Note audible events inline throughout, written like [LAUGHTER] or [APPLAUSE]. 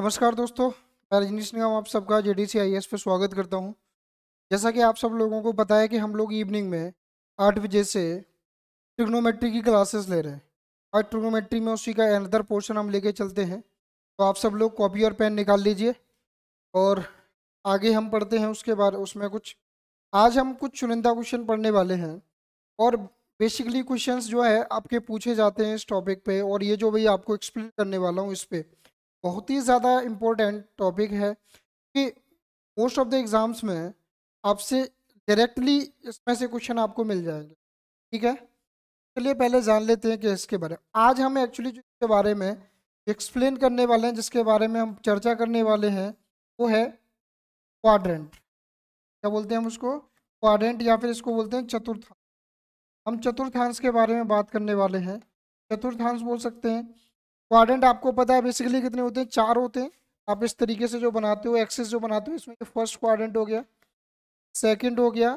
नमस्कार दोस्तों मैं रजनीश निगम आप सबका जे डी सी आई एस पे स्वागत करता हूं जैसा कि आप सब लोगों को पता है कि हम लोग इवनिंग में आठ बजे से ट्रिग्नोमेट्री की क्लासेस ले रहे हैं आज ट्रिग्नोमेट्री में उसी का अनदर पोर्शन हम लेके चलते हैं तो आप सब लोग कॉपी और पेन निकाल लीजिए और आगे हम पढ़ते हैं उसके बाद उसमें कुछ आज हम कुछ चुनिंदा क्वेश्चन पढ़ने वाले हैं और बेसिकली क्वेश्चन जो है आपके पूछे जाते हैं इस टॉपिक पे और ये जो भाई आपको एक्सप्लेन करने वाला हूँ इस पर बहुत ही ज़्यादा इम्पोर्टेंट टॉपिक है कि मोस्ट ऑफ द एग्ज़ाम्स में आपसे डायरेक्टली इसमें से क्वेश्चन आपको मिल जाएंगे ठीक है चलिए पहले जान लेते हैं कि इसके बारे में आज हम एक्चुअली जिसके बारे में एक्सप्लेन करने वाले हैं जिसके बारे में हम चर्चा करने वाले हैं वो है क्वाड्रेंट क्या बोलते हैं हम उसको क्वाड्रेंट या फिर इसको बोलते हैं चतुर्थांश हम चतुर्थांश के बारे में बात करने वाले हैं चतुर्थांश बोल सकते हैं क्वाड्रेंट आपको पता है बेसिकली कितने होते हैं चार होते हैं आप इस तरीके से जो बनाते हो एक्सेस जो बनाते हो इसमें फर्स्ट क्वाड्रेंट हो गया सेकंड हो गया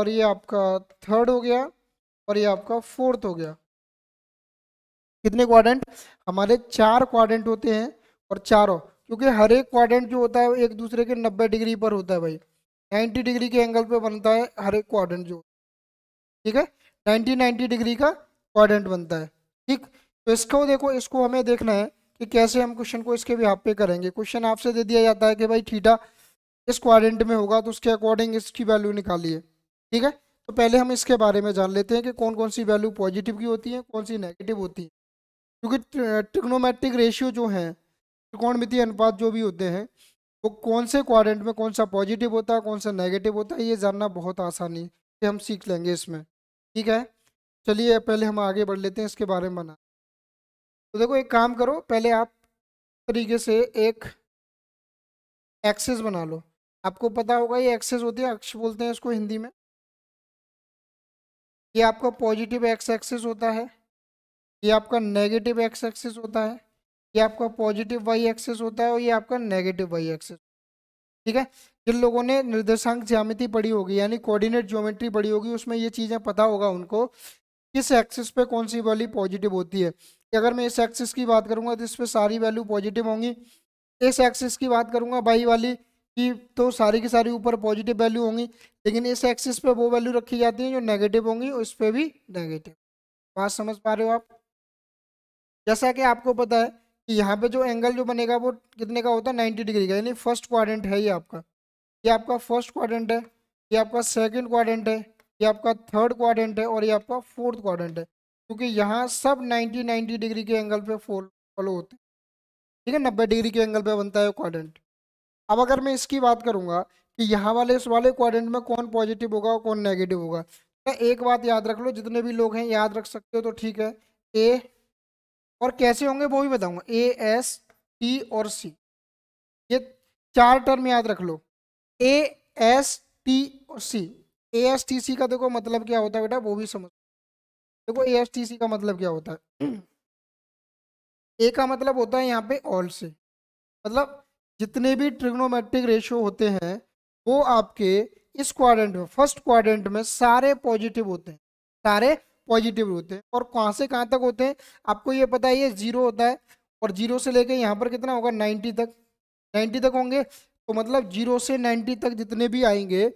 और ये आपका थर्ड हो गया और ये आपका फोर्थ हो गया कितने क्वाड्रेंट हमारे चार क्वाड्रेंट होते हैं और चारों क्योंकि हर एक क्वाड्रेंट जो होता है एक दूसरे के नब्बे डिग्री पर होता है भाई नाइन्टी डिग्री के एंगल पर बनता है हर एक क्वाड्रेंट जो ठीक है नाइन्टी नाइन्टी डिग्री का क्वाड्रेंट बनता है ठीक तो इसको देखो इसको हमें देखना है कि कैसे हम क्वेश्चन को इसके भी पे करेंगे क्वेश्चन आपसे दे दिया जाता है कि भाई थीटा इस क्वारेंट में होगा तो उसके अकॉर्डिंग इसकी वैल्यू निकालिए ठीक है तो पहले हम इसके बारे में जान लेते हैं कि कौन कौन सी वैल्यू पॉजिटिव की होती है कौन सी नेगेटिव होती है क्योंकि ट्रिग्नोमेट्रिक रेशियो जो है त्रिकोण अनुपात जो भी होते हैं वो कौन से क्वारेंट में कौन सा पॉजिटिव होता है कौन सा नेगेटिव होता है ये जानना बहुत आसानी से हम सीख लेंगे इसमें ठीक है चलिए पहले हम आगे बढ़ लेते हैं इसके बारे में बना तो देखो एक काम करो पहले आप तरीके से एक एक्सेस बना लो आपको पता होगा ये एक्सेस होती है अक्ष बोलते हैं इसको हिंदी में ये आपका पॉजिटिव एक्स एक्सेस होता है ये आपका नेगेटिव एक्स एक्सेस होता है ये आपका पॉजिटिव वाई एक्सेस होता है और ये आपका नेगेटिव वाई एक्सेस ठीक है जिन लोगों ने निर्देशांक ज्यामिति पढ़ी होगी यानी कोऑर्डिनेट ज्योमेट्री पढ़ी होगी उसमें ये चीज़ें पता होगा उनको किस एक्सेस पे कौन सी वाली पॉजिटिव होती है अगर मैं इस एक्सिस की बात करूँगा तो इस पर सारी वैल्यू पॉजिटिव होंगी इस एक्सिस की बात करूँगा बाई वाली की तो सारी की सारी ऊपर पॉजिटिव वैल्यू होंगी लेकिन इस एक्सिस पे वो वैल्यू रखी जाती है जो नेगेटिव होंगी उस पर भी नेगेटिव बात समझ पा रहे हो आप जैसा कि आपको पता है कि यहाँ पे जो एंगल जो बनेगा वो कितने का होता है नाइन्टी डिग्री का यानी फर्स्ट क्वाड्रेंट है ये आपका ये आपका फर्स्ट क्वाड्रेंट है ये आपका सेकंड क्वाड्रेंट है ये आपका थर्ड क्वाड्रेंट है और ये आपका फोर्थ क्वाड्रेंट है क्योंकि यहाँ सब 90 90 डिग्री के एंगल पे फॉलो होते हैं ठीक है नब्बे डिग्री के एंगल पे बनता है क्वाड्रेंट अब अगर मैं इसकी बात करूँगा कि यहाँ वाले इस वाले क्वाड्रेंट में कौन पॉजिटिव होगा और कौन नेगेटिव होगा तो एक बात याद रख लो जितने भी लोग हैं याद रख सकते हो तो ठीक है ए और कैसे होंगे वो भी बताऊँगा ए एस टी और सी ये चार टर्म याद रख लो ए एस टी और सी ए एस टी सी का देखो मतलब क्या होता है बेटा वो भी समझ देखो ए का मतलब क्या होता है ए [CLEARS THROAT] का मतलब होता है यहाँ पे ऑल से मतलब जितने भी ट्रिग्नोमेट्रिक रेशियो होते हैं वो आपके इस क्वाड्रेंट में फर्स्ट क्वाड्रेंट में सारे पॉजिटिव होते हैं सारे पॉजिटिव होते हैं और कहाँ से कहाँ तक होते हैं आपको ये पता है ये जीरो होता है और जीरो से लेके यहाँ पर कितना होगा नाइन्टी तक नाइन्टी तक होंगे तो मतलब जीरो से नाइन्टी तक जितने भी आएंगे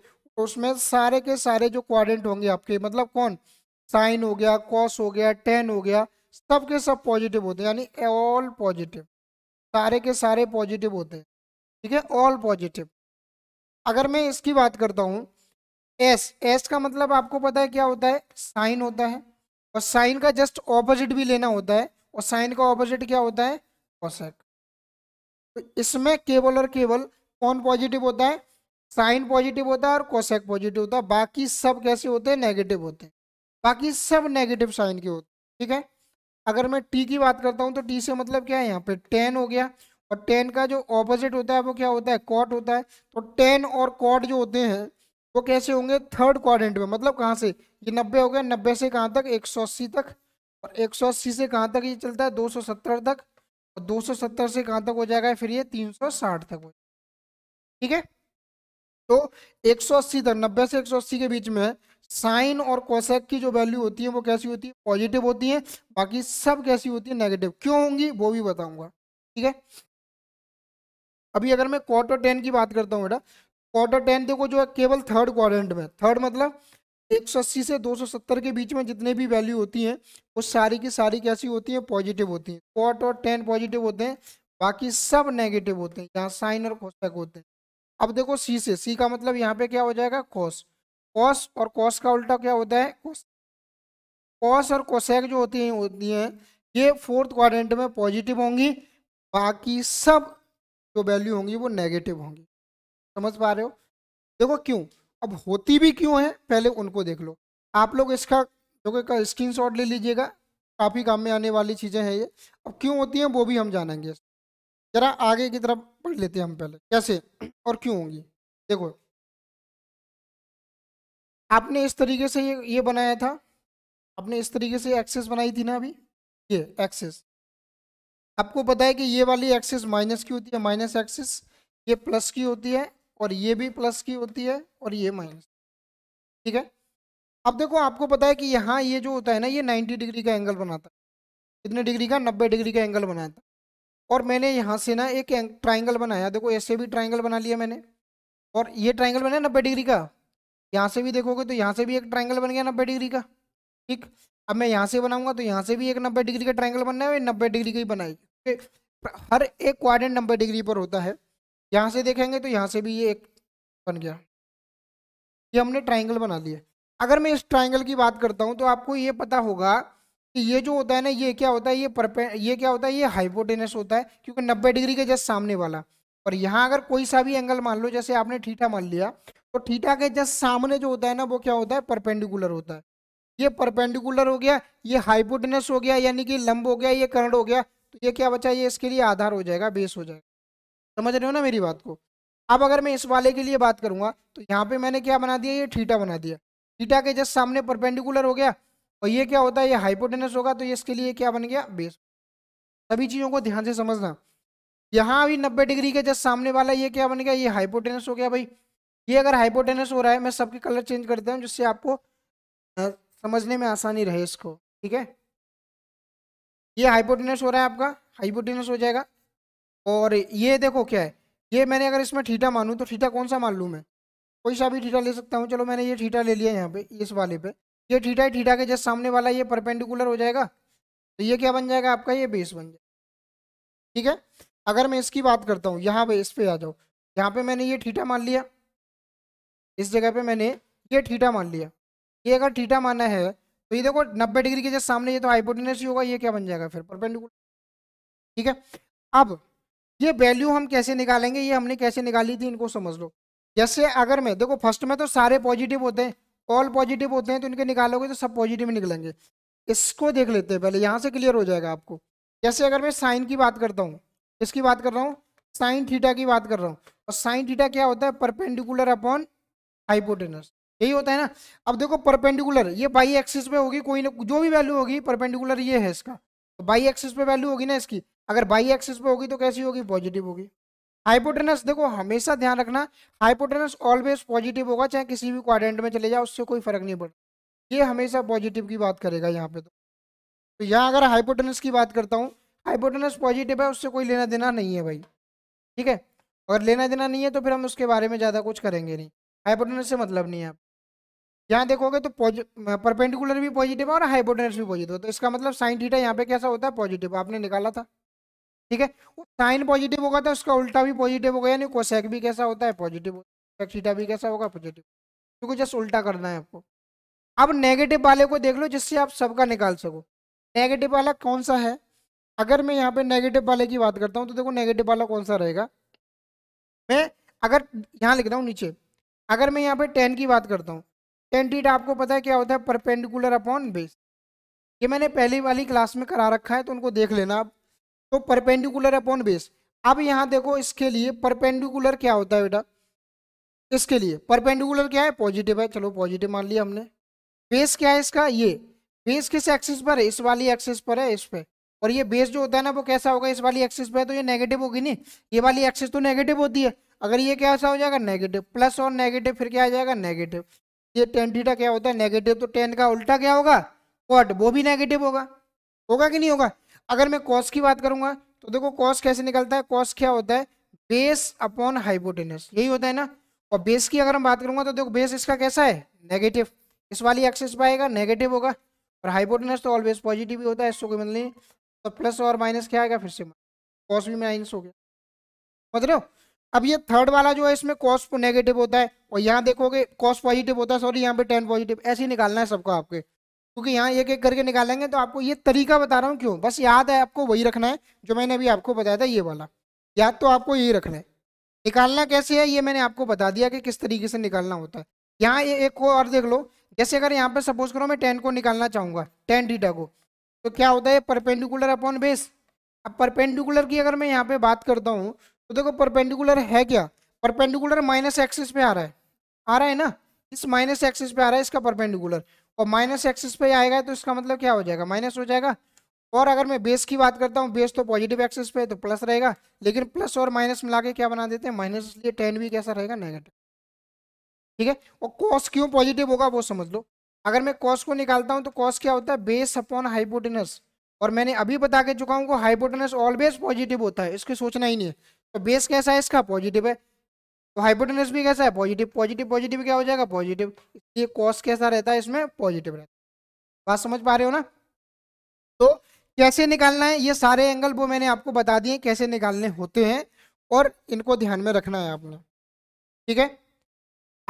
उसमें सारे के सारे जो क्वाड्रेंट होंगे आपके मतलब कौन साइन हो गया कॉस हो गया टेन हो गया सब के सब पॉजिटिव होते हैं यानी ऑल पॉजिटिव सारे के सारे पॉजिटिव होते हैं ठीक है ऑल पॉजिटिव अगर मैं इसकी बात करता हूँ एस एस का मतलब आपको पता है क्या होता है साइन होता है और साइन का जस्ट ऑपोजिट भी लेना होता है और साइन का ऑपोजिट क्या होता है कॉसेक तो इसमें केवल और केवल कौन पॉजिटिव होता है साइन पॉजिटिव होता है और कोसेक पॉजिटिव होता है बाकी सब कैसे होते हैं नेगेटिव होते हैं बाकी सब नेगेटिव साइन के होते ठीक है अगर मैं टी की बात करता हूँ तो टी से मतलब क्या है यहाँ पे टेन हो गया और टेन का जो ऑपोजिट होता है वो क्या होता है कॉट होता है तो टेन और कॉट जो होते हैं वो कैसे होंगे थर्ड क्वारेंट में मतलब कहाँ से ये नब्बे हो गया नब्बे से कहाँ तक एक सौ अस्सी तक और एक सौ अस्सी से कहाँ तक ये चलता है दो सौ सत्तर तक और दो सौ सत्तर से कहाँ तक हो जाएगा फिर ये तीन सौ साठ तक हो ठीक है तो एक सौ अस्सी तक नब्बे से एक सौ अस्सी के बीच में है साइन और कोसेक की जो वैल्यू होती है वो कैसी होती है पॉजिटिव होती है बाकी सब कैसी होती है नेगेटिव क्यों होंगी वो भी बताऊंगा ठीक है अभी अगर मैं क्वार्टर टेन की बात करता हूँ बेटा क्वार्टर टेन देखो जो है केवल थर्ड क्वारंट में थर्ड मतलब 180 से 270 के बीच में जितने भी वैल्यू होती हैं वो सारी की सारी कैसी होती हैं पॉजिटिव होती हैं क्वार्टर टेन पॉजिटिव होते हैं बाकी सब नेगेटिव होते हैं यहाँ साइन और कोस होते हैं अब देखो सी से सी का मतलब यहाँ पे क्या हो जाएगा कॉस कॉस और कॉस का उल्टा क्या होता है कॉस और कोसेक जो होती हैं होती हैं ये फोर्थ क्वाड्रेंट में पॉजिटिव होंगी बाकी सब जो वैल्यू होंगी वो नेगेटिव होंगी समझ पा रहे हो देखो क्यों अब होती भी क्यों है पहले उनको देख लो आप लोग इसका जो स्क्रीन शॉट ले लीजिएगा काफ़ी काम में आने वाली चीज़ें हैं ये अब क्यों होती हैं वो भी हम जानेंगे ज़रा आगे की तरफ पढ़ लेते हैं हम पहले कैसे और क्यों होंगी देखो आपने इस तरीके से ये ये बनाया था आपने इस तरीके से एक्सेस बनाई थी ना अभी ये एक्सेस आपको पता है कि ये वाली एक्सेस माइनस की होती है माइनस एक्सेस ये प्लस की होती है और ये भी प्लस की होती है और ये माइनस ठीक है अब देखो आपको पता है कि यहाँ ये जो होता है ना ये 90 डिग्री का एंगल बनाता है कितने डिग्री का 90 डिग्री का एंगल बनाता और मैंने यहाँ से ना एक ट्राइंगल बनाया देखो ऐसे भी ट्राइंगल बना लिया मैंने और ये ट्राइंगल बनाया नब्बे डिग्री का यहाँ से भी देखोगे तो यहाँ से भी एक ट्राइंगल बन गया नब्बे डिग्री का ठीक अब मैं यहाँ से बनाऊंगा तो यहाँ से भी एक नब्बे डिग्री का ट्राइंगल बनना है नब्बे डिग्री का ही बनाएगी हर एक क्वाड्रेंट नब्बे डिग्री पर होता है यहाँ से देखेंगे तो यहाँ से भी ये एक बन गया ये हमने ट्राइंगल बना लिया अगर मैं इस ट्राइंगल की बात करता हूँ तो आपको ये पता होगा कि ये जो होता है ना ये क्या होता है ये परपे ये क्या होता है ये हाइपोटेनस होता है क्योंकि नब्बे डिग्री के जस्ट सामने वाला और यहाँ अगर कोई सा भी एंगल मान लो जैसे आपने ठीठा मान लिया तो ठीठा के जस्ट सामने जो होता है ना वो क्या होता है परपेंडिकुलर होता है ये परपेंडिकुलर हो गया ये हाइपोटनस हो गया यानी कि लंब हो गया ये करंट हो गया तो ये क्या बचा ये इसके लिए आधार हो जाएगा बेस हो जाएगा समझ रहे हो ना मेरी बात को अब अगर मैं इस वाले के लिए बात करूंगा तो यहाँ पे मैंने क्या बना दिया ये ठीटा बना दिया ठीठा के जस्ट सामने परपेंडिकुलर हो गया और ये क्या होता है ये हाइपोटेनस होगा तो ये इसके लिए क्या बन गया बेस सभी चीज़ों को ध्यान से समझना यहाँ भी नब्बे डिग्री के जस्ट सामने वाला ये क्या बन गया ये हाइपोटेनस हो गया भाई ये अगर हाइपोटेनस हो रहा है मैं सबके कलर चेंज करता हूँ जिससे आपको समझने में आसानी रहे इसको ठीक है ये हाइपोटेनस हो रहा है आपका हाइपोटेनस हो जाएगा और ये देखो क्या है ये मैंने अगर इसमें ठीठा मानूँ तो ठीठा कौन सा मान लूँ मैं कोई सा भी ठीठा ले सकता हूँ चलो मैंने ये ठीठा ले लिया यहाँ पे इस वाले पे ये ठीठा है ठीठा के जस्ट सामने वाला ये परपेंडिकुलर हो जाएगा तो ये क्या बन जाएगा आपका ये बेस बन जाएगा ठीक है अगर मैं इसकी बात करता हूँ यहाँ पे इस पे आ जाओ यहाँ पे मैंने ये ठीठा मान लिया इस जगह पे मैंने ये ठीठा मान लिया ये अगर ठीठा माना है तो ये देखो नब्बे डिग्री के जैसे सामने ये तो हाइपोटेनस ही होगा ये क्या बन जाएगा फिर परपेंडिकुलर ठीक है अब ये वैल्यू हम कैसे निकालेंगे ये हमने कैसे निकाली थी इनको समझ लो जैसे अगर मैं देखो फर्स्ट में तो सारे पॉजिटिव होते हैं ऑल पॉजिटिव होते हैं तो इनके निकालोगे तो सब पॉजिटिव निकलेंगे इसको देख लेते हैं पहले यहाँ से क्लियर हो जाएगा आपको जैसे अगर मैं साइन की बात करता हूँ इसकी बात कर रहा हूँ साइन थीटा की बात कर रहा हूँ और साइन थीटा क्या होता है परपेंडिकुलर अपॉन हाइपोटेनस यही होता है ना अब देखो परपेंडिकुलर ये बाई एक्सिस पे होगी कोई ना जो भी वैल्यू होगी परपेंडिकुलर ये है इसका तो बाई एक्सिस पे वैल्यू होगी ना इसकी अगर बाई एक्सिस पे होगी तो कैसी होगी पॉजिटिव होगी हाइपोटेनस देखो हमेशा ध्यान रखना हाइपोटेनस ऑलवेज पॉजिटिव होगा चाहे किसी भी क्वारेंट में चले जाओ उससे कोई फर्क नहीं पड़ता ये हमेशा पॉजिटिव की बात करेगा यहाँ पे तो, तो यहाँ अगर हाइपोटेनस की बात करता हूँ हाइपोटेनस पॉजिटिव है उससे कोई लेना देना नहीं है भाई ठीक है और लेना देना नहीं है तो फिर हम उसके बारे में ज़्यादा कुछ करेंगे नहीं हाइपोटेनस से मतलब नहीं है आप यहाँ देखोगे तो परपेंडिकुलर भी पॉजिटिव है और हाइपोटेनस भी पॉजिटिव है तो इसका मतलब साइन थीटा यहाँ पे कैसा होता है पॉजिटिव आपने निकाला था ठीक है साइन पॉजिटिव होगा तो उसका उल्टा भी पॉजिटिव होगा यानी कोसेक भी कैसा होता है पॉजिटिव थीटा भी कैसा होगा पॉजिटिव तो क्योंकि जस्ट उल्टा करना है आपको अब नेगेटिव वाले को देख लो जिससे आप सबका निकाल सको नेगेटिव वाला कौन सा है अगर मैं यहाँ पे नेगेटिव वाले की बात करता हूँ तो देखो नेगेटिव वाला कौन सा रहेगा मैं अगर यहाँ लिखता हूँ नीचे अगर मैं यहाँ पे टेन की बात करता हूँ टेन टीट आपको पता है क्या होता है परपेंडिकुलर अपॉन बेस ये मैंने पहली वाली क्लास में करा रखा है तो उनको देख लेना आप तो परपेंडिकुलर अपॉन बेस अब यहाँ देखो इसके लिए परपेंडिकुलर क्या होता है बेटा इसके लिए परपेंडिकुलर क्या है पॉजिटिव है चलो पॉजिटिव मान लिया हमने बेस क्या है इसका ये बेस किस एक्सिस पर है इस वाली एक्सिस पर है इस पर और ये बेस जो होता है ना वो कैसा होगा इस वाली एक्सिस पे तो ये नेगेटिव होगी नहीं ये वाली एक्सिस तो नेगेटिव होती है अगर ये कैसा हो जाएगा नेगेटिव प्लस और नेगेटिव फिर क्या आ जाएगा नेगेटिव ये टेन थीटा क्या होता है नेगेटिव तो टेन का उल्टा क्या होगा वॉट वो भी नेगेटिव होगा होगा कि नहीं होगा अगर मैं कॉस की बात करूंगा तो देखो कॉस कैसे निकलता है कॉस क्या होता है बेस अपॉन हाइपोटेनस यही होता है ना और बेस की अगर हम बात करूंगा तो देखो बेस इसका कैसा है नेगेटिव इस वाली एक्सेस आएगा नेगेटिव होगा और हाइपोटेनस तो ऑलवेज पॉजिटिव ही होता है इसको मतलब तो प्लस और माइनस क्या आएगा फिर से कॉस भी माइनस हो गया समझ रहे हो अब ये थर्ड वाला जो है इसमें कॉस नेगेटिव होता है और यहाँ देखोगे कॉस पॉजिटिव होता है सॉरी यहाँ पे टेन पॉजिटिव ऐसे ही निकालना है सबको आपके क्योंकि यहाँ एक एक करके निकालेंगे तो आपको ये तरीका बता रहा हूँ क्यों बस याद है आपको वही रखना है जो मैंने अभी आपको बताया था ये वाला याद तो आपको यही रखना है निकालना कैसे है ये मैंने आपको बता दिया कि किस तरीके से निकालना होता है यहाँ एक को और देख लो जैसे अगर यहाँ पर सपोज करो मैं टेन को निकालना चाहूँगा टेन डीटा को तो क्या होता है परपेंडिकुलर अपॉन बेस अब परपेंडिकुलर की अगर मैं यहाँ पे बात करता हूँ तो देखो परपेंडिकुलर है क्या परपेंडिकुलर माइनस एक्सिस पे आ रहा है आ रहा है ना इस माइनस एक्सिस पे आ रहा है इसका परपेंडिकुलर और माइनस एक्सिस पे आएगा तो इसका मतलब क्या हो जाएगा माइनस हो जाएगा और अगर मैं बेस की बात करता हूँ बेस तो पॉजिटिव एक्सिस पे है तो प्लस रहेगा लेकिन प्लस और माइनस मिला के क्या बना देते हैं माइनस इसलिए टेन भी कैसा रहेगा नेगेटिव ठीक है और कॉस क्यों पॉजिटिव होगा वो समझ लो अगर मैं कॉस को निकालता हूँ तो कॉस क्या होता है बेस अपॉन हाइपोटेनस और मैंने अभी बता के चुका हूँ हाइपोटेनस ऑलवेज पॉजिटिव होता है इसके सोचना ही नहीं है तो बेस कैसा है इसका पॉजिटिव है तो हाइपोटेनस भी कैसा है पॉजिटिव पॉजिटिव पॉजिटिव क्या हो जाएगा पॉजिटिव इसलिए कॉस कैसा रहता है इसमें पॉजिटिव रहता है बात समझ पा रहे हो ना तो कैसे निकालना है ये सारे एंगल वो मैंने आपको बता दिए कैसे निकालने होते हैं और इनको ध्यान में रखना है आपने ठीक है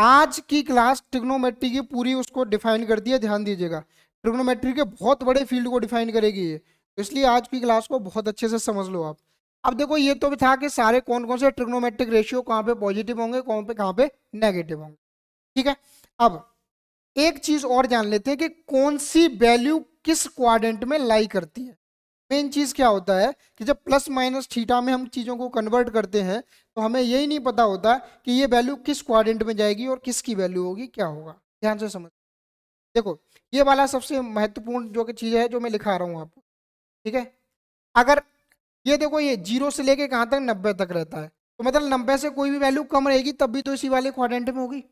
आज की क्लास ट्रिग्नोमेट्री की पूरी उसको डिफाइन कर दिया ध्यान दीजिएगा ट्रिग्नोमेट्री के बहुत बड़े फील्ड को डिफाइन करेगी ये तो इसलिए आज की क्लास को बहुत अच्छे से समझ लो आप अब देखो ये तो भी था कि सारे कौन कौन से ट्रिग्नोमेट्रिक रेशियो कहाँ पे पॉजिटिव होंगे कौन पे कहाँ पे नेगेटिव होंगे ठीक है अब एक चीज और जान लेते हैं कि कौन सी वैल्यू किस क्वाड्रेंट में लाई करती है मेन चीज़ क्या होता है कि जब प्लस माइनस थीटा में हम चीज़ों को कन्वर्ट करते हैं तो हमें यही नहीं पता होता कि ये वैल्यू किस क्वाड्रेंट में जाएगी और किसकी वैल्यू होगी क्या होगा ध्यान से समझ देखो ये वाला सबसे महत्वपूर्ण जो कि चीज़ है जो मैं लिखा रहा हूँ आपको ठीक है अगर ये देखो ये जीरो से लेके कहाँ तक नब्बे तक रहता है तो मतलब नब्बे से कोई भी वैल्यू कम रहेगी तब भी तो इसी वाले क्वाड्रेंट में होगी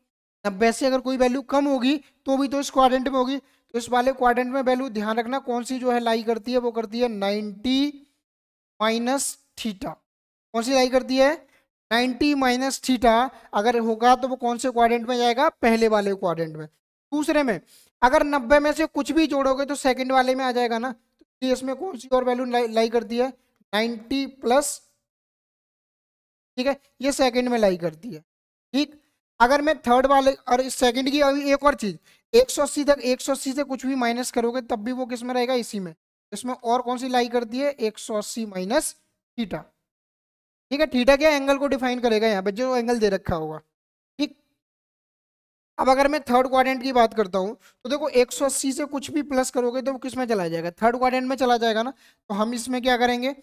नब्बे से अगर कोई वैल्यू कम होगी तो भी तो इस क्वाड्रेंट में होगी तो इस वाले क्वाड्रेंट में वैल्यू ध्यान रखना कौन सी जो है लाई करती है वो करती है नाइनटी माइनस थीटा कौन सी लाई करती है नाइन्टी माइनस थीटा अगर होगा तो वो कौन से क्वाड्रेंट में जाएगा पहले वाले क्वाड्रेंट में दूसरे में अगर नब्बे में से कुछ भी जोड़ोगे तो सेकंड वाले में आ जाएगा ना तो इसमें कौन सी और वैल्यू लाई, लाई करती है नाइन्टी प्लस ठीक है ये सेकेंड में लाई करती है ठीक अगर मैं थर्ड वाले और सेकंड की अभी एक और चीज एक सौ अस्सी तक एक सौ अस्सी से कुछ भी माइनस करोगे तब भी वो किस में रहेगा इसी में इसमें और कौन सी लाई करती है एक सौ अस्सी माइनस थीटा ठीक है थीटा क्या एंगल को डिफाइन करेगा यहाँ पे जो एंगल दे रखा होगा ठीक अब अगर मैं थर्ड क्वाड्रेंट की बात करता हूँ तो देखो एक सौ अस्सी से कुछ भी प्लस करोगे तो वो किस में चला जाएगा थर्ड क्वाड्रेंट में चला जाएगा ना तो हम इसमें क्या करेंगे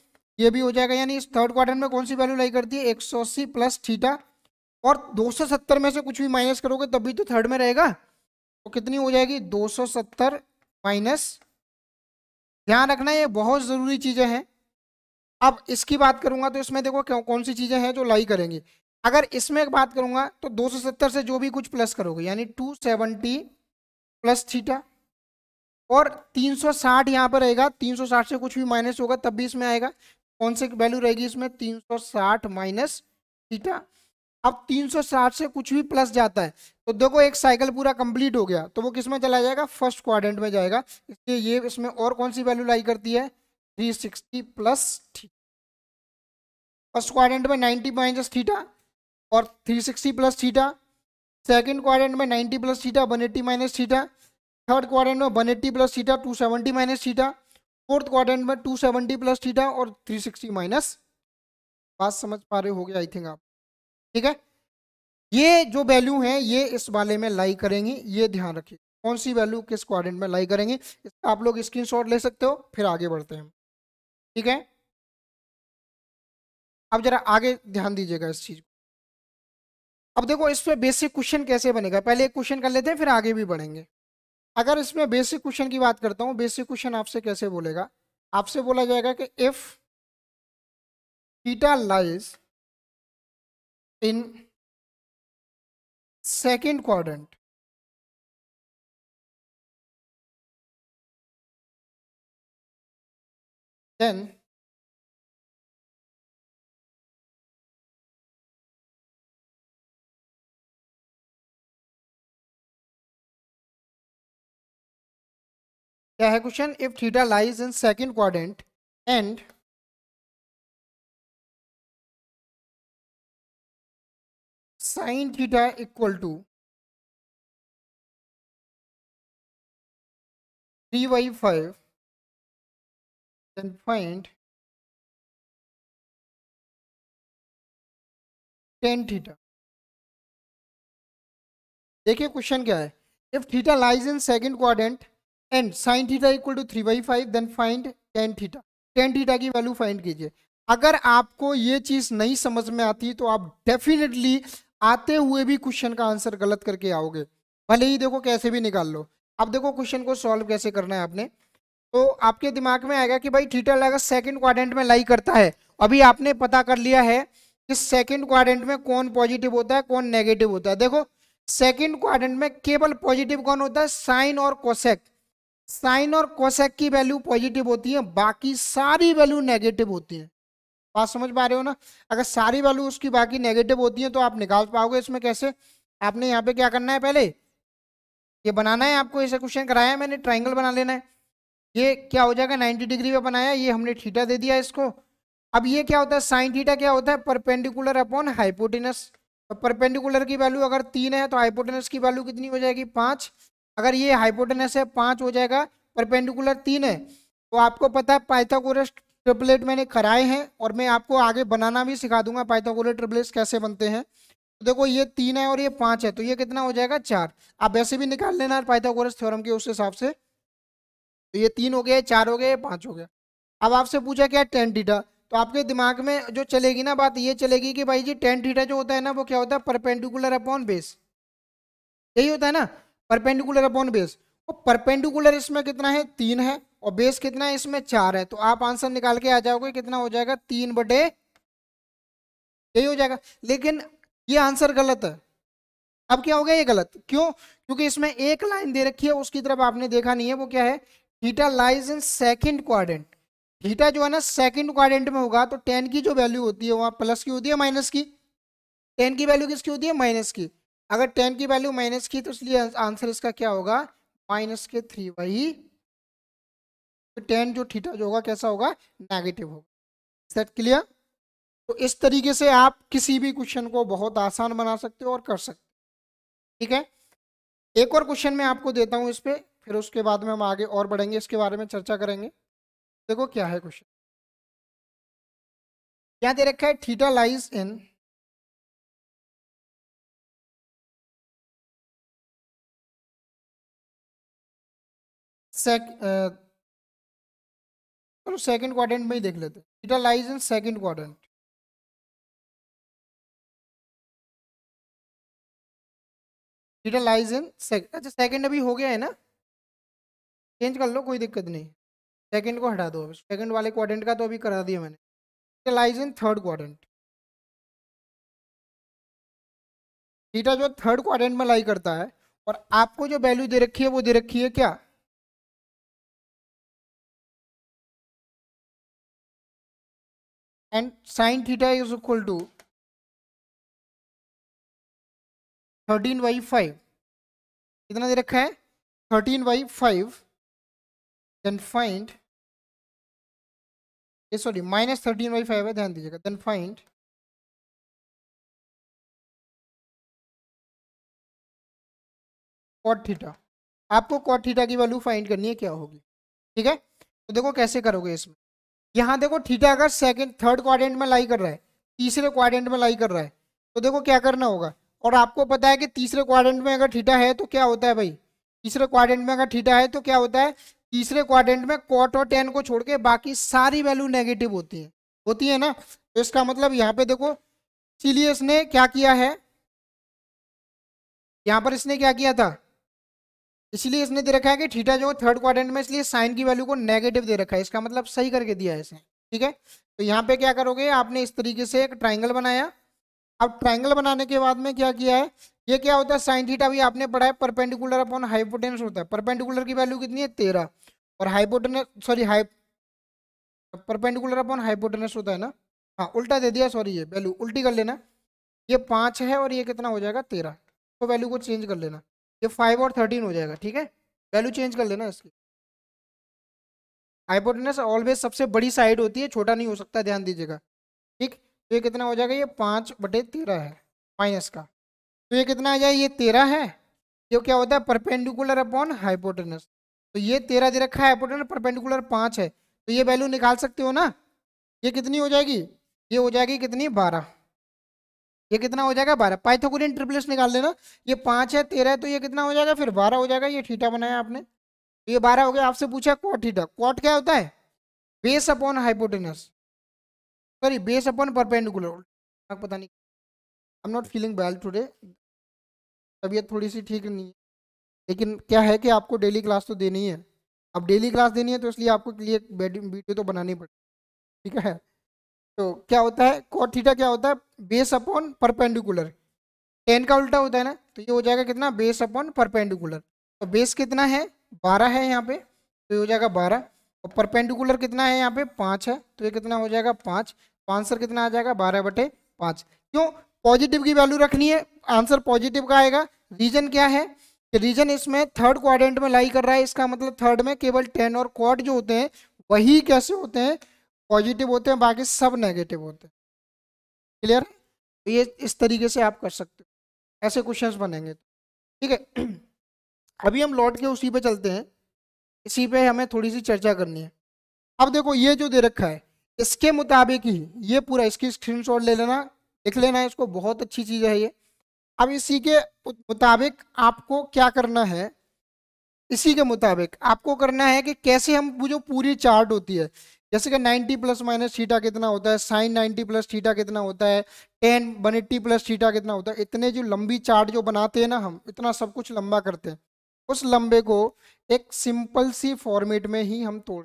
ये भी हो जाएगा यानी इस थर्ड क्वाड्रेंट में कौन सी वैल्यू लाई करती है एक सौ अस्सी प्लस थीटा और दो सौ सत्तर में से कुछ भी माइनस करोगे तब भी तो थर्ड में रहेगा तो कितनी हो जाएगी 270 माइनस ध्यान रखना ये बहुत ज़रूरी चीज़ें हैं अब इसकी बात करूंगा तो इसमें देखो क्यों कौन सी चीज़ें हैं जो लाई करेंगी अगर इसमें बात करूंगा तो 270 से जो भी कुछ प्लस करोगे यानी 270 प्लस थीटा और 360 यहाँ पर रहेगा 360 से कुछ भी माइनस होगा तब भी इसमें आएगा कौन सी वैल्यू रहेगी इसमें 360 माइनस थीटा अब 360 से कुछ भी प्लस जाता है तो देखो एक साइकिल पूरा कंप्लीट हो गया तो वो किस में चला जाएगा फर्स्ट क्वाड्रेंट में जाएगा इसलिए ये इसमें और कौन सी वैल्यू लाई करती है 360 प्लस थीटा फर्स्ट क्वाड्रेंट में 90 माइनस थीटा और 360 प्लस थीटा सेकेंड क्वाड्रेंट में 90 plus theta 180 minus theta third quadrant में 180 plus theta 270 minus theta fourth quadrant में 270 प्लस थीटा और 360 माइनस बात समझ पा रहे हो गया आई थिंक आप ठीक है ये जो वैल्यू है ये इस वाले में लाई करेंगी ये ध्यान रखिए कौन सी वैल्यू किस क्वारेंट में लाई करेंगे आप लोग स्क्रीन ले सकते हो फिर आगे बढ़ते हैं ठीक है अब जरा आगे ध्यान दीजिएगा इस चीज अब देखो इसमें बेसिक क्वेश्चन कैसे बनेगा पहले एक क्वेश्चन कर लेते हैं फिर आगे भी बढ़ेंगे अगर इसमें बेसिक क्वेश्चन की बात करता हूँ बेसिक क्वेश्चन आपसे कैसे बोलेगा आपसे बोला जाएगा कि if theta lies in second quadrant then क्या है question if theta lies in second quadrant and sine theta equal to three by five then find tan theta देखिए क्वेश्चन क्या है if theta lies in second quadrant and sine theta equal to three by five then find tan theta tan theta की value find कीजिए अगर आपको ये चीज़ नहीं समझ में आती तो आप डेफिनेटली आते हुए भी क्वेश्चन का आंसर गलत करके आओगे भले ही देखो कैसे भी निकाल लो अब देखो क्वेश्चन को सॉल्व कैसे करना है आपने तो आपके दिमाग में आएगा कि भाई थीटा लगा सेकंड क्वाड्रेंट में लाई करता है अभी आपने पता कर लिया है कि सेकंड क्वाड्रेंट में कौन पॉजिटिव होता है कौन नेगेटिव होता है देखो सेकंड क्वाड्रेंट में केवल पॉजिटिव कौन होता है साइन और कोसेक साइन और कोसेक की वैल्यू पॉजिटिव होती है बाकी सारी वैल्यू नेगेटिव होती है बात समझ पा रहे हो ना अगर सारी वैल्यू उसकी बाकी नेगेटिव होती है तो आप निकाल पाओगे इसमें कैसे आपने यहाँ पे क्या करना है पहले ये बनाना है आपको ऐसा क्वेश्चन कराया मैंने ट्राइंगल बना लेना है ये क्या हो जाएगा नाइन्टी डिग्री पे बनाया ये हमने थीटा दे दिया इसको अब ये क्या होता है साइन थीटा क्या होता है परपेंडिकुलर अपॉन हाइपोटिनस तो परपेंडिकुलर की वैल्यू अगर तीन है तो हाइपोटेनस की वैल्यू कितनी हो जाएगी पाँच अगर ये हाइपोटेनस है पाँच हो जाएगा परपेंडिकुलर तीन है तो आपको पता है पाइथागोरस ट्रिपलेट मैंने कराए हैं और मैं आपको आगे बनाना भी सिखा दूंगा पाइथागोरस ट्रिपलेट्स कैसे बनते हैं तो देखो ये तीन है और ये पांच है तो ये कितना हो जाएगा चार आप वैसे भी निकाल लेना पाइथागोरस थ्योरम के उस हिसाब से तो ये तीन हो गया चार हो गया पांच हो गया अब आपसे पूछा क्या टेन डीटा तो आपके दिमाग में जो चलेगी ना बात ये चलेगी कि भाई जी टेन डीटा जो होता है ना वो क्या होता है परपेंडिकुलर अपॉन बेस यही होता है ना परपेंडिकुलर अपॉन बेस परपेंडिकुलर इसमें कितना है तीन है और बेस कितना है इसमें चार है तो आप आंसर निकाल के आ जाओगे कितना हो जाएगा तीन बटे यही हो जाएगा लेकिन ये आंसर गलत है अब क्या हो गया ये गलत क्यों क्योंकि इसमें एक लाइन दे रखी है उसकी तरफ आपने देखा नहीं है वो क्या है theta lies in second quadrant theta जो है ना सेकंड क्वाड्रेंट में होगा तो टेन की जो वैल्यू होती है वहाँ प्लस की होती है माइनस की टेन की वैल्यू किसकी होती है माइनस की अगर टेन की वैल्यू माइनस की तो इसलिए आंसर इसका क्या होगा माइनस के थ्री वाई टेन तो जो थीटा जो होगा कैसा होगा नेगेटिव होगा सेट क्लियर तो इस तरीके से आप किसी भी क्वेश्चन को बहुत आसान बना सकते हो और कर सकते हो ठीक है एक और क्वेश्चन मैं आपको देता हूं इस पर फिर उसके बाद में हम आगे और बढ़ेंगे इसके बारे में चर्चा करेंगे देखो क्या है क्वेश्चन क्या दे रखा है थीटा लाइज इन Uh, चलो सेकंड क्वाड्रेंट में ही देख लेते हैं it lies in second quadrant it lies in second अच्छा सेकंड अभी हो गया है ना चेंज कर लो कोई दिक्कत नहीं सेकंड को हटा दो अब सेकंड वाले क्वाड्रेंट का तो अभी करा दिया मैंने it lies in third quadrant theta जो थर्ड क्वाड्रेंट में लाई करता है और आपको जो वैल्यू दे रखी है वो दे रखी है क्या and sin theta is equal to 13 by five कितना दे रखा है 13 बाई फाइव देन फाइंड ये sorry minus thirteen by five है आपको cot theta की वैल्यू फाइंड करनी है क्या होगी ठीक है तो देखो कैसे करोगे इसमें यहाँ देखो थीटा अगर सेकेंड थर्ड क्वारेंट में लाई कर रहा है तीसरे क्वारेंट में लाई कर रहा है तो देखो क्या करना होगा और आपको पता है कि तीसरे क्वारेंट में अगर थीटा है तो क्या होता है भाई तीसरे क्वारेंट में अगर थीटा है तो क्या होता है तीसरे क्वारेंट में कॉट और टेन को छोड़ के बाकी सारी वैल्यू नेगेटिव होती है होती है ना तो इसका मतलब यहाँ पे देखो इसीलिए इसने क्या किया है यहाँ पर इसने क्या किया था इसलिए इसने दे रखा है कि थीटा जो थर्ड क्वाड्रेंट में इसलिए साइन की वैल्यू को नेगेटिव दे रखा है इसका मतलब सही करके दिया है इसने ठीक है तो यहाँ पे क्या करोगे आपने इस तरीके से एक ट्राइंगल बनाया अब ट्राइंगल बनाने के बाद में क्या किया है ये क्या होता है साइन थीटा भी आपने पढ़ा है परपेंडिकुलर अपॉन हाइपोटेंस होता है परपेंडिकुलर की वैल्यू कितनी है तेरह और hypotenuse sorry high perpendicular upon hypotenuse होता है ना हाँ उल्टा दे दिया सॉरी ये वैल्यू उल्टी कर लेना ये पाँच है और ये कितना हो जाएगा तेरह तो वैल्यू को चेंज कर लेना ये फाइव और थर्टीन हो जाएगा ठीक है वैल्यू चेंज कर लेना इसकी हाइपोटेनस ऑलवेज सबसे बड़ी साइड होती है छोटा नहीं हो सकता ध्यान दीजिएगा ठीक तो ये कितना हो जाएगा ये पाँच बटे तेरह है माइनस का तो ये कितना आ जाए ये तेरह है जो क्या होता है परपेंडिकुलर अपॉन हाइपोटेनस तो ये तेरह दे रखा है हाइपोटेनस परपेंडिकुलर पाँच है तो ये वैल्यू निकाल सकते हो ना ये कितनी हो जाएगी ये हो जाएगी कितनी बारह ये कितना हो जाएगा बारह पाइथागोरियन ट्रिपलेट्स निकाल लेना ये पाँच है तेरह है तो ये कितना हो जाएगा फिर बारह हो जाएगा ये ठीठा बनाया आपने ये बारह हो गया आपसे पूछा क्वाट ठीठा क्वाट क्या होता है base upon hypotenuse sorry base upon perpendicular पता नहीं I am not feeling well today तबीयत थोड़ी सी ठीक नहीं है लेकिन क्या है कि आपको डेली क्लास तो देनी है अब डेली क्लास देनी है तो इसलिए आपको क्लियर वीडियो तो बनानी पड़ेगी ठीक है तो क्या होता है कोट थीटा क्या होता है बेस अपॉन परपेंडिकुलर टेन का उल्टा होता है ना तो ये हो जाएगा कितना बेस अपॉन परपेंडिकुलर तो बेस कितना है बारह है यहाँ पे तो ये हो जाएगा बारह और परपेंडिकुलर कितना है यहाँ पे पाँच है तो ये कितना हो जाएगा पाँच आंसर तो कितना आ जाएगा बारह बटे पाँच क्यों पॉजिटिव की वैल्यू रखनी है आंसर पॉजिटिव का आएगा रीजन क्या है कि रीजन इसमें थर्ड क्वाड्रेंट में लाई कर रहा है इसका मतलब थर्ड में केवल टेन और क्वाड जो होते हैं वही कैसे होते हैं पॉजिटिव होते हैं बाकी सब नेगेटिव होते हैं क्लियर तो ये इस तरीके से आप कर सकते हो ऐसे क्वेश्चंस बनेंगे ठीक है [CLEARS THROAT] अभी हम लौट के उसी पे चलते हैं इसी पे हमें थोड़ी सी चर्चा करनी है अब देखो ये जो दे रखा है इसके मुताबिक ही ये पूरा इसकी स्क्रीन ले लेना लिख लेना इसको बहुत अच्छी चीज़ है ये अब इसी के मुताबिक आपको क्या करना है इसी के मुताबिक आपको करना है कि कैसे हम जो पूरी चार्ट होती है जैसे कि 90 प्लस माइनस थीटा कितना होता है साइन 90 प्लस थीटा कितना होता है tan one eighty plus theta कितना होता है इतने जो लंबी चार्ट जो बनाते हैं ना हम इतना सब कुछ लंबा करते हैं उस लंबे को एक सिंपल सी फॉर्मेट में ही हम तोड़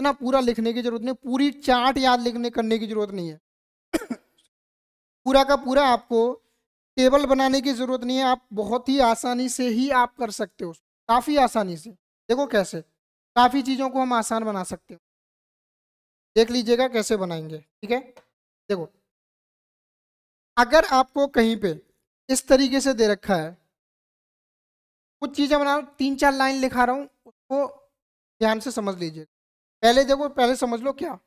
इतना पूरा लिखने की जरूरत नहीं पूरी चार्ट याद लिखने करने की जरूरत नहीं है पूरा का पूरा आपको टेबल बनाने की ज़रूरत नहीं है आप बहुत ही आसानी से ही आप कर सकते हो काफ़ी आसानी से देखो कैसे काफ़ी चीज़ों को हम आसान बना सकते हो देख लीजिएगा कैसे बनाएंगे ठीक है देखो अगर आपको कहीं पे इस तरीके से दे रखा है कुछ चीज़ें बना तीन चार लाइन लिखा रहा हूँ उसको ध्यान से समझ लीजिएगा पहले देखो पहले समझ लो क्या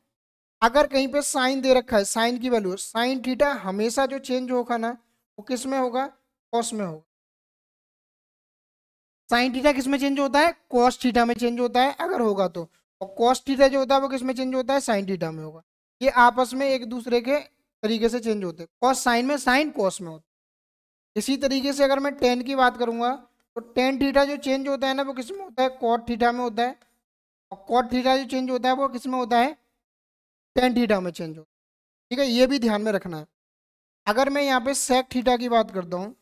अगर कहीं पे साइन दे रखा है साइन की वैल्यू साइन थीटा हमेशा जो चेंज होगा ना वो किस में होगा कॉस में होगा साइन थीटा किस में चेंज होता है कॉस थीटा में चेंज होता है अगर होगा तो और कॉस्ट थीटा जो होता है वो किसमें चेंज होता है साइन थीटा में होगा ये आपस में एक दूसरे के तरीके से चेंज होते हैं कॉस साइन में साइन कॉस में होता है इसी तरीके से अगर मैं टेन की बात करूँगा तो टेन थीटा जो चेंज होता है ना वो किस में होता है कॉट थीटा में होता है और कॉट थीटा जो चेंज होता है वो किस में होता है टेन थीटा में चेंज होता है ठीक है ये भी ध्यान में रखना है अगर मैं यहाँ पे सेक थीटा की बात करता हूँ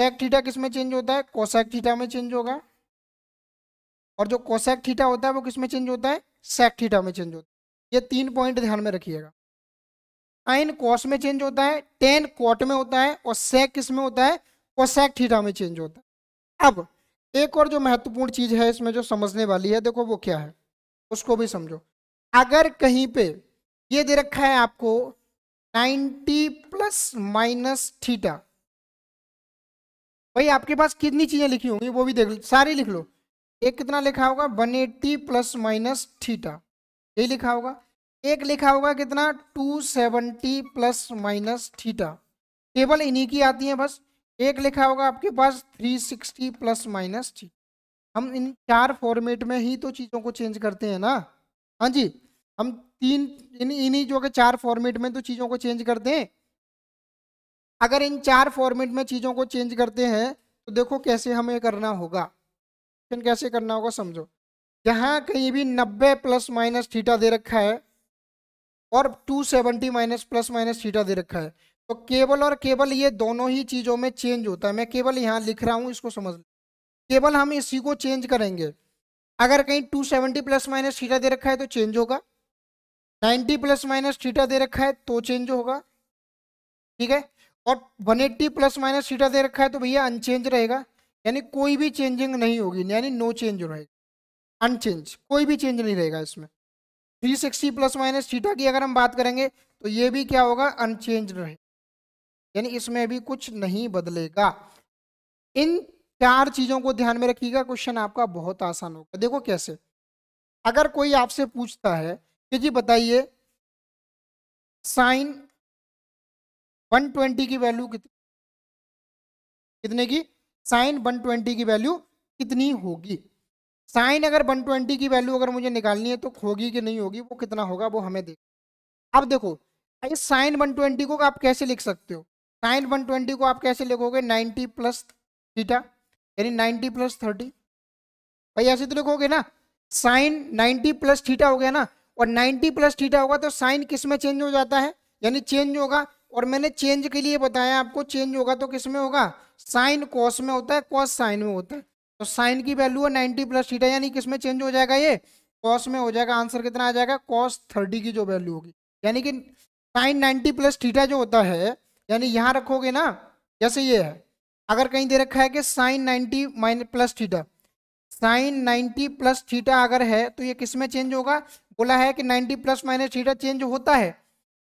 सेक थीटा किस में चेंज होता है कोसेक थीटा में चेंज होगा और जो कोसेक थीटा होता है वो किस में चेंज होता है सेक थीटा में चेंज होता है ये तीन पॉइंट ध्यान में रखिएगा आइन कॉस में चेंज होता है टेन कॉट में होता है और सेक किस में होता है कोसेक थीटा में चेंज होता है अब एक और जो महत्वपूर्ण चीज है इसमें जो समझने वाली है देखो वो क्या है उसको भी समझो अगर कहीं पे ये दे रखा है आपको 90 प्लस माइनस थीटा भाई आपके पास कितनी चीजें लिखी होंगी वो भी देख लो सारी लिख लो एक कितना लिखा होगा one eighty plus minus theta यही लिखा होगा एक लिखा होगा कितना two seventy plus minus theta table इन्हीं की आती है बस एक लिखा होगा आपके पास थ्री सिक्सटी प्लस माइनस थी हम इन चार फॉर्मेट में ही तो चीज़ों को चेंज करते हैं ना हाँ जी हम तीन इन इन्हीं जो के चार फॉर्मेट में तो चीज़ों को चेंज करते हैं अगर इन चार फॉर्मेट में चीज़ों को चेंज करते हैं तो देखो कैसे हमें करना होगा कैसे करना होगा समझो जहाँ कहीं भी 90 प्लस माइनस थीटा दे रखा है और 270 माइनस प्लस माइनस थीटा दे रखा है तो केबल और केबल ये दोनों ही चीज़ों में चेंज होता है मैं केवल यहाँ लिख रहा हूँ इसको समझ केवल हम इसी को चेंज करेंगे अगर कहीं 270 प्लस माइनस थीटा दे रखा है तो चेंज होगा 90 प्लस माइनस थीटा दे रखा है तो चेंज होगा ठीक है और 180 प्लस माइनस थीटा दे रखा है तो भैया अनचेंज रहेगा यानी कोई भी चेंजिंग नहीं होगी यानी नो चेंज रहेगा अनचेंज कोई भी चेंज नहीं रहेगा इसमें three sixty plus minus theta की अगर हम बात करेंगे तो ये भी क्या होगा अनचेंज रहेगा यानी इसमें भी कुछ नहीं बदलेगा इन चार चीज़ों को ध्यान में रखिएगा क्वेश्चन आपका बहुत आसान होगा देखो कैसे अगर कोई आपसे पूछता है कि जी बताइए साइन 120 की वैल्यू कितनी कितने की साइन 120 की वैल्यू कितनी होगी साइन अगर 120 की वैल्यू अगर मुझे निकालनी है तो होगी कि नहीं होगी वो कितना होगा वो हमें देख अब देखो इस साइन 120 को आप कैसे लिख सकते हो साइन 120 को आप कैसे लिखोगे 90 प्लस थीटा यानी 90 प्लस थर्टी भाई ऐसे तो लिखोगे ना साइन 90 प्लस थीटा हो गया ना और 90 प्लस थीटा होगा तो साइन किस में चेंज हो जाता है यानी चेंज होगा और मैंने चेंज के लिए बताया आपको चेंज होगा तो किस में होगा साइन कॉस में होता है कॉस साइन में होता है तो साइन की वैल्यू है नाइन्टी प्लस थीटा यानी किस में चेंज हो जाएगा ये कॉस में हो जाएगा आंसर कितना आ जाएगा कॉस थर्टी की जो वैल्यू होगी यानी कि साइन नाइन्टी प्लस थीटा जो होता है यानी यहाँ रखोगे ना जैसे ये है अगर कहीं दे रखा है कि sine ninety minus plus theta sine ninety plus theta अगर है तो ये किस में चेंज होगा बोला है कि ninety plus minus theta change होता है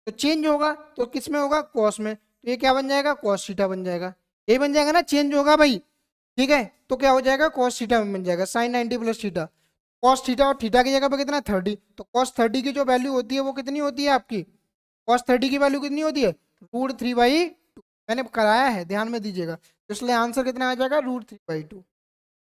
तो चेंज होगा तो किस में होगा कॉस में तो ये क्या बन जाएगा कॉस सीटा बन जाएगा ये बन जाएगा ना चेंज होगा भाई ठीक है तो क्या हो जाएगा कॉस थीटा में बन जाएगा sine ninety plus theta cos theta और थीटा की जगह पर कितना थर्टी तो कॉस थर्टी की जो वैल्यू होती है वो कितनी होती है आपकी कॉस थर्टी की वैल्यू कितनी होती है रूट थ्री बाई टू मैंने कराया है ध्यान में दीजिएगा तो इसलिए आंसर कितना आ जाएगा रूट थ्री बाई टू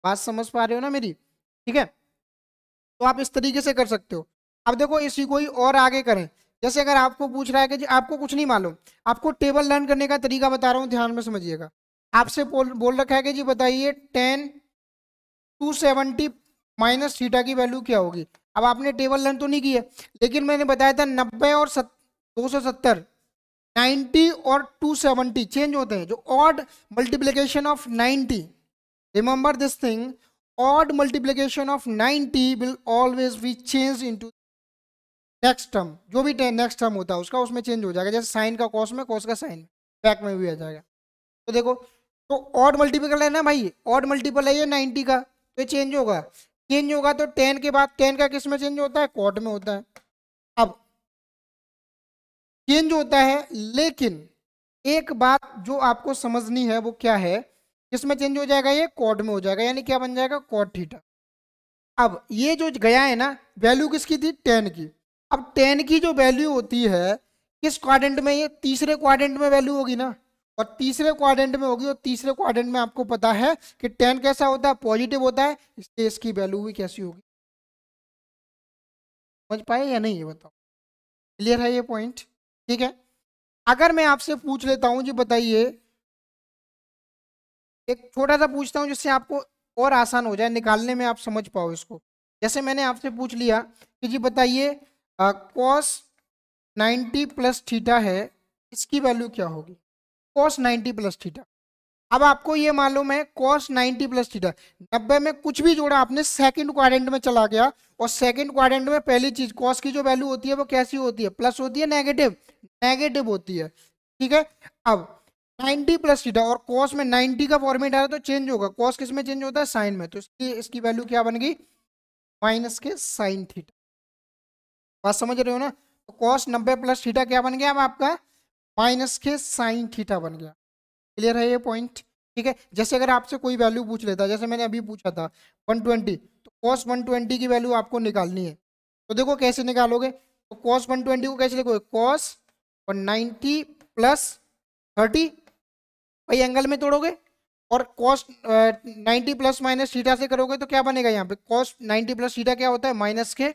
बात समझ पा रहे हो ना मेरी ठीक है तो आप इस तरीके से कर सकते हो अब देखो इसी को ही और आगे करें जैसे अगर आपको पूछ रहा है कि जी आपको कुछ नहीं मालूम आपको टेबल लर्न करने का तरीका बता रहा हूँ ध्यान में समझिएगा आपसे बोल बोल रखा है कि जी बताइए tan two seventy minus theta की वैल्यू क्या होगी अब आपने टेबल लर्न तो नहीं किया लेकिन मैंने बताया था नब्बे और सत दो सौ सत्तर नाइन्टी और टू सेवेंटी चेंज होते हैं जो odd multiplication of ninety remember this thing odd multiplication of ninety will always be change into next term जो भी नेक्स्ट टर्म होता है उसका उसमें चेंज हो जाएगा जैसे साइन का कॉस में कॉस का साइन बैक में भी आ जाएगा तो देखो तो ऑड मल्टीपल है ना भाई ऑड मल्टीपल है ये नाइन्टी का तो ये चेंज होगा चेंज होगा तो टेन के बाद टेन का किस में चेंज होता है कॉट में होता है अब चेंज होता है लेकिन एक बात जो आपको समझनी है वो क्या है किसमें चेंज हो जाएगा ये कॉट में हो जाएगा यानी क्या बन जाएगा कॉट थीटा अब ये जो गया है ना वैल्यू किसकी थी टेन की अब टेन की जो वैल्यू होती है किस क्वाड्रेंट में ये तीसरे क्वाड्रेंट में वैल्यू होगी ना और तीसरे क्वाड्रेंट में होगी और तीसरे क्वाड्रेंट में आपको पता है कि टेन कैसा होता है पॉजिटिव होता है इसलिए इसकी वैल्यू भी कैसी होगी समझ पाए या नहीं ये बताओ क्लियर है ये पॉइंट ठीक है अगर मैं आपसे पूछ लेता हूँ जी बताइए एक छोटा सा पूछता हूँ जिससे आपको और आसान हो जाए निकालने में आप समझ पाओ इसको जैसे मैंने आपसे पूछ लिया कि जी बताइए कॉस नाइन्टी प्लस थीटा है इसकी वैल्यू क्या होगी कॉस नाइन्टी प्लस थीटा अब आपको ये मालूम है कॉस 90 प्लस थीटा नब्बे में कुछ भी जोड़ा आपने सेकंड क्वाड्रेंट में चला गया और सेकंड क्वाड्रेंट में पहली चीज कॉस की जो वैल्यू होती है वो कैसी होती है प्लस होती है नेगेटिव नेगेटिव होती है ठीक है अब 90 प्लस थीटा और कॉस में 90 का फॉर्मेट आया तो चेंज होगा कॉस किस में चेंज होता है साइन में तो इसकी इसकी वैल्यू क्या बन गई माइनस के साइन थीटा बात समझ रहे हो ना तो कॉस नब्बे प्लस थीटा क्या बन गया अब आपका माइनस के साइन थीटा बन गया क्लियर है ये पॉइंट ठीक है जैसे अगर आपसे कोई वैल्यू पूछ लेता जैसे मैंने अभी पूछा था ट्वेंटी तो कॉस ट्वेंटी की वैल्यू आपको निकालनी है तो देखो कैसे निकालोगे तो कॉस ट्वेंटी को कैसे लिखोगे कॉस नाइन्टी प्लस थर्टी भाई एंगल में तोड़ोगे और cos ninety plus minus theta से करोगे तो क्या बनेगा यहाँ पे कॉस नाइन्टी प्लस थीटा क्या होता है माइनस के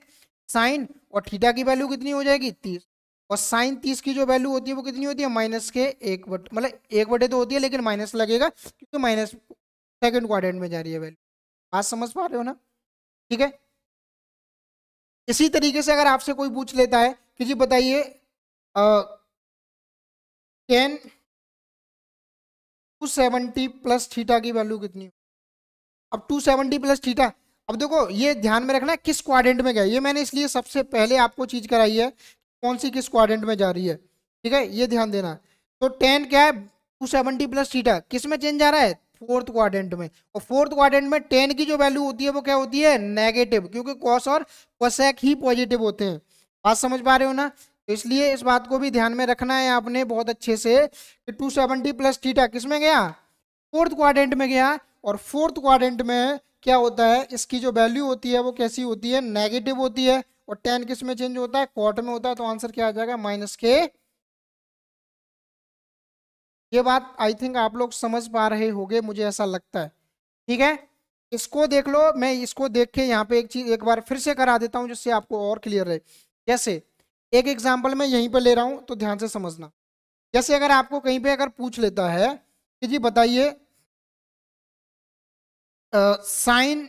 साइन और थीटा की वैल्यू कितनी हो जाएगी तीस और साइन तीस की जो वैल्यू होती है वो कितनी होती है माइनस के एक बट मतलब एक बटे तो होती है लेकिन माइनस लगेगा क्योंकि माइनस सेकेंड क्वारेंट में जा रही है वैल्यू आज समझ पा रहे हो ना ठीक है इसी तरीके से अगर आपसे कोई पूछ लेता है कि जी बताइए tan two seventy plus theta की वैल्यू कितनी अब टू सेवेंटी प्लस थीटा अब देखो ये ध्यान में रखना किस क्वाड्रेंट में गया ये मैंने इसलिए सबसे पहले आपको चीज़ कराई है कौन सी किस क्वाड्रेंट में जा रही है ठीक है ये ध्यान देना तो टेन क्या है टू सेवेंटी प्लस थीटा किस में चेंज जा रहा है फोर्थ क्वाड्रेंट में और फोर्थ क्वाड्रेंट में टेन की जो वैल्यू होती है वो क्या होती है नेगेटिव क्योंकि कॉस और कोसेक ही पॉजिटिव होते हैं बात समझ पा रहे हो ना तो इसलिए इस बात को भी ध्यान में रखना है आपने बहुत अच्छे से कि टू सेवेंटी प्लस थीटा किस में गया फोर्थ क्वाड्रेंट में गया और फोर्थ क्वाड्रेंट में क्या होता है इसकी जो वैल्यू होती है वो कैसी होती है नेगेटिव होती है और टेन किस में चेंज होता है क्वार्टर में होता है तो आंसर क्या आ जाएगा माइनस के ये बात आई थिंक आप लोग समझ पा रहे हो मुझे ऐसा लगता है ठीक है इसको देख लो मैं इसको देख के यहाँ पे एक चीज एक बार फिर से करा देता हूँ जिससे आपको और क्लियर रहे जैसे एक एग्जाम्पल मैं यहीं पर ले रहा हूँ तो ध्यान से समझना जैसे अगर आपको कहीं पे अगर पूछ लेता है कि जी बताइए sine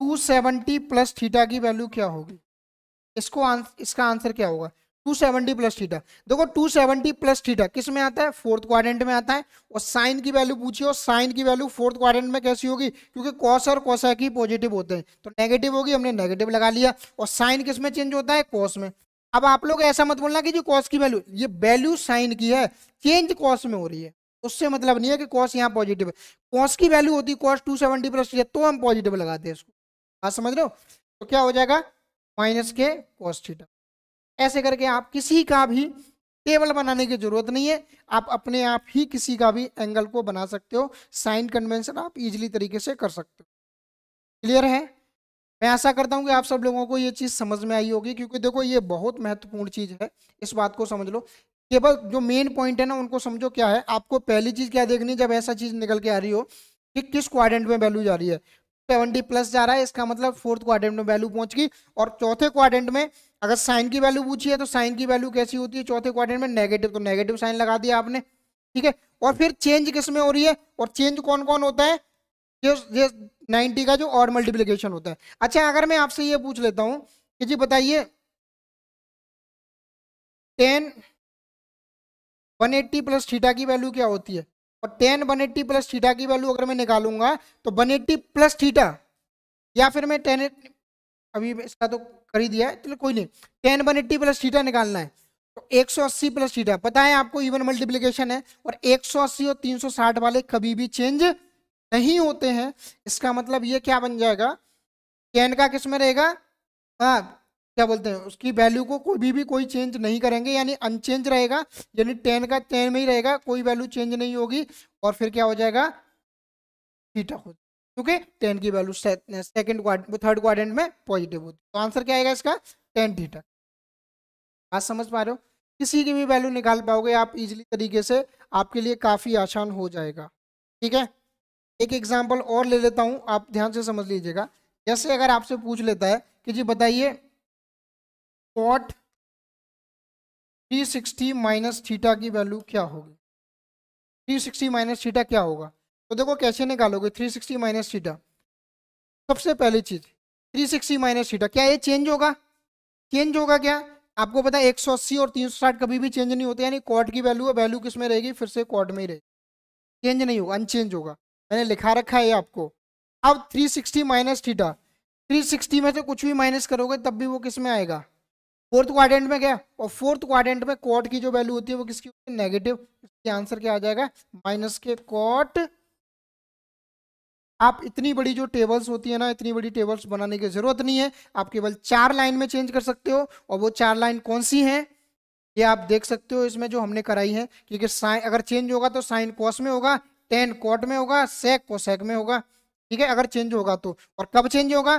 two seventy plus theta की वैल्यू क्या होगी इसको आंस, इसका आंसर क्या होगा टू सेवेंटी प्लस थीटा देखो टू सेवेंटी प्लस थीटा किस में आता है फोर्थ क्वाड्रेंट में आता है और साइन की वैल्यू पूछिए और साइन की वैल्यू फोर्थ क्वाड्रेंट में कैसी होगी क्योंकि कॉस और कॉसा की पॉजिटिव होते हैं तो नेगेटिव होगी हमने नेगेटिव लगा लिया और साइन किस में चेंज होता है कॉस में अब आप लोग ऐसा मत बोलना कि जी कॉस की वैल्यू ये वैल्यू साइन की है चेंज कॉस में हो रही है उससे मतलब नहीं है कि कॉस यहाँ पॉजिटिव है कॉस की वैल्यू होती कॉस टू सेवेंटी प्लस तो हम पॉजिटिव लगाते हैं इसको आप हाँ, समझ रहे हो तो क्या हो जाएगा माइनस के कॉस थीटा ऐसे करके आप किसी का भी टेबल बनाने की जरूरत नहीं है आप अपने आप ही किसी का भी एंगल को बना सकते हो साइन कन्वेंशन आप इजीली तरीके से कर सकते हो क्लियर है मैं आशा करता हूँ कि आप सब लोगों को ये चीज़ समझ में आई होगी क्योंकि देखो ये बहुत महत्वपूर्ण चीज़ है इस बात को समझ लो केवल जो मेन पॉइंट है ना उनको समझो क्या है आपको पहली चीज़ क्या देखनी जब ऐसा चीज़ निकल के आ रही हो कि किस क्वाड्रेंट में वैल्यू जा रही है सेवेंटी प्लस जा रहा है इसका मतलब फोर्थ क्वाड्रेंट में वैल्यू पहुंच गई और चौथे क्वाड्रेंट में अगर साइन की वैल्यू पूछी है तो साइन की वैल्यू कैसी होती है चौथे क्वाड्रेंट में नेगेटिव तो नेगेटिव साइन लगा दिया आपने ठीक है और फिर चेंज किस में हो रही है और चेंज कौन कौन होता है जो नाइन्टी का जो और मल्टीप्लीकेशन होता है अच्छा अगर मैं आपसे ये पूछ लेता हूँ कि जी बताइए tan one eighty plus theta की वैल्यू क्या होती है और tan one eighty plus theta की वैल्यू अगर मैं निकालूंगा तो वन एट्टी प्लस थीटा या फिर मैं टेन अभी इसका तो कर ही दिया है चलो तो कोई नहीं tan one eighty plus theta निकालना है तो एक सौ अस्सी प्लस थीटा पता है आपको इवन मल्टीप्लीकेशन है और एक सौ अस्सी और तीन सौ साठ वाले कभी भी चेंज नहीं होते हैं इसका मतलब ये क्या बन जाएगा टेन का किस में रहेगा हाँ क्या बोलते हैं उसकी वैल्यू को कोई भी भी कोई चेंज नहीं करेंगे यानी अनचेंज रहेगा यानी टेन का टेन में ही रहेगा कोई वैल्यू चेंज नहीं होगी और फिर क्या हो जाएगा थीटा हो क्योंकि टेन की वैल्यू सेकेंड क्वार थर्ड क्वारेंट में पॉजिटिव होती तो आंसर क्या आएगा इसका टेन थीटा आज समझ पा रहे हो किसी की भी वैल्यू निकाल पाओगे आप इजीली तरीके से आपके लिए काफ़ी आसान हो जाएगा ठीक है एक एग्जाम्पल और ले लेता हूँ आप ध्यान से समझ लीजिएगा जैसे अगर आपसे पूछ लेता है कि जी बताइए कॉट 360 सिक्सटी माइनस थीटा की वैल्यू क्या होगी 360 सिक्सटी माइनस थीटा क्या होगा तो देखो कैसे निकालोगे 360 सिक्सटी माइनस थीटा सबसे पहली चीज 360 सिक्सटी माइनस थीटा क्या ये चेंज होगा चेंज होगा क्या आपको पता है 180 और 360 कभी भी चेंज नहीं होते यानी कॉट की वैल्यू है वैल्यू किस में रहेगी फिर से कॉट में ही रहेगी चेंज नहीं होगा अनचेंज होगा मैंने लिखा रखा है आपको अब 360 सिक्सटी माइनस थीटा 360 में से कुछ भी माइनस करोगे तब भी वो किस में आएगा फोर्थ क्वाड्रेंट में गया और फोर्थ क्वाड्रेंट में कॉट की जो वैल्यू होती है वो किसकी होती है नेगेटिव आंसर क्या आ जाएगा माइनस के कॉट आप इतनी बड़ी जो टेबल्स होती है ना इतनी बड़ी टेबल्स बनाने की जरूरत नहीं है आप केवल चार लाइन में चेंज कर सकते हो और वो चार लाइन कौन सी है ये आप देख सकते हो इसमें जो हमने कराई है क्योंकि साइन अगर चेंज होगा तो साइन कॉस में होगा टेन कॉट में होगा सेक कोसेक में होगा ठीक है अगर चेंज होगा तो और कब चेंज होगा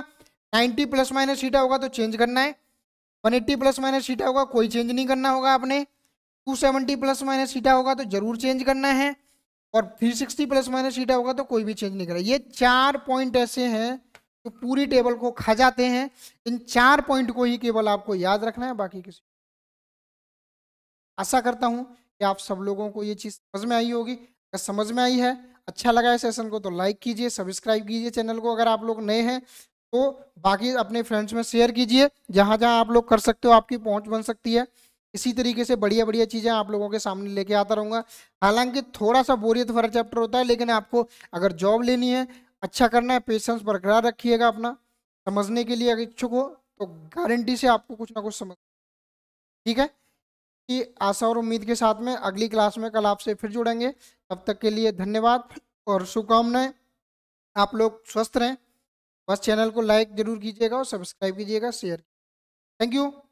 नाइनटी प्लस माइनस सीटा होगा तो चेंज करना है one eighty plus minus theta होगा कोई चेंज नहीं करना होगा आपने to seventy plus minus theta होगा तो जरूर चेंज करना है और three sixty plus minus theta होगा तो कोई भी चेंज नहीं करना ये चार पॉइंट ऐसे हैं जो पूरी टेबल को खा जाते हैं इन चार पॉइंट को ही केवल आपको याद रखना है बाकी किसी आशा करता हूँ कि आप सब लोगों को ये चीज़ समझ में आई होगी अगर समझ में आई है अच्छा लगा है सेशन को तो लाइक कीजिए सब्सक्राइब कीजिए चैनल को अगर आप लोग नए हैं तो बाकी अपने फ्रेंड्स में शेयर कीजिए जहाँ जहाँ आप लोग कर सकते हो आपकी पहुँच बन सकती है इसी तरीके से बढ़िया बढ़िया चीज़ें आप लोगों के सामने लेके आता रहूँगा हालांकि थोड़ा सा बोरियत भरा चैप्टर होता है लेकिन आपको अगर जॉब लेनी है अच्छा करना है पेशेंस बरकरार रखिएगा अपना समझने के लिए अगर इच्छुक हो तो गारंटी से आपको कुछ ना कुछ समझ ठीक है कि आशा और उम्मीद के साथ में अगली क्लास में कल आपसे फिर जुड़ेंगे तब तक के लिए धन्यवाद और शुभकामनाएं आप लोग स्वस्थ रहें बस चैनल को लाइक ज़रूर कीजिएगा और सब्सक्राइब कीजिएगा शेयर थैंक यू